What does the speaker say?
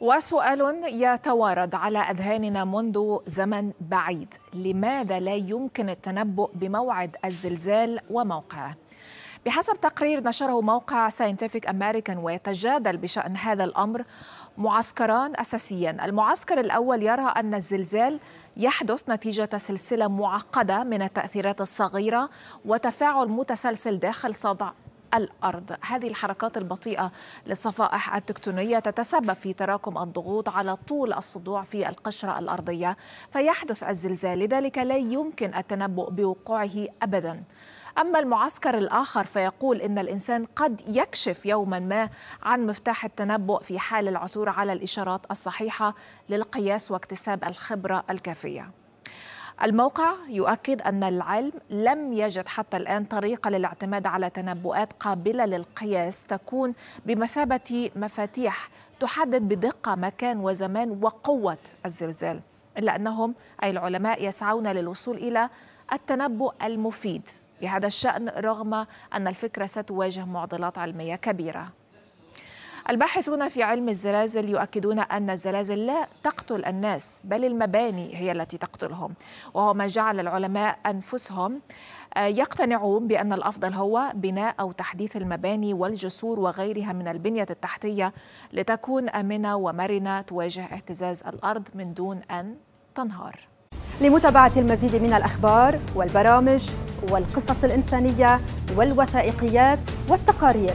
وسؤال يتوارد على اذهاننا منذ زمن بعيد لماذا لا يمكن التنبؤ بموعد الزلزال وموقعه بحسب تقرير نشره موقع ساينتفك أمريكان ويتجادل بشأن هذا الأمر معسكران أساسيان المعسكر الأول يرى أن الزلزال يحدث نتيجة سلسلة معقدة من التأثيرات الصغيرة وتفاعل متسلسل داخل صدع الأرض هذه الحركات البطيئة للصفائح التكتونية تتسبب في تراكم الضغوط على طول الصدوع في القشرة الأرضية فيحدث الزلزال لذلك لا يمكن التنبؤ بوقوعه أبداً أما المعسكر الآخر فيقول إن الإنسان قد يكشف يوما ما عن مفتاح التنبؤ في حال العثور على الإشارات الصحيحة للقياس واكتساب الخبرة الكافية الموقع يؤكد أن العلم لم يجد حتى الآن طريقة للاعتماد على تنبؤات قابلة للقياس تكون بمثابة مفاتيح تحدد بدقة مكان وزمان وقوة الزلزال إلا أنهم أي العلماء يسعون للوصول إلى التنبؤ المفيد بهذا الشأن رغم أن الفكرة ستواجه معضلات علمية كبيرة الباحثون في علم الزلازل يؤكدون أن الزلازل لا تقتل الناس بل المباني هي التي تقتلهم وهو ما جعل العلماء أنفسهم آه، يقتنعون بأن الأفضل هو بناء أو تحديث المباني والجسور وغيرها من البنية التحتية لتكون آمنة ومرنة تواجه اهتزاز الأرض من دون أن تنهار لمتابعة المزيد من الأخبار والبرامج والقصص الإنسانية والوثائقيات والتقارير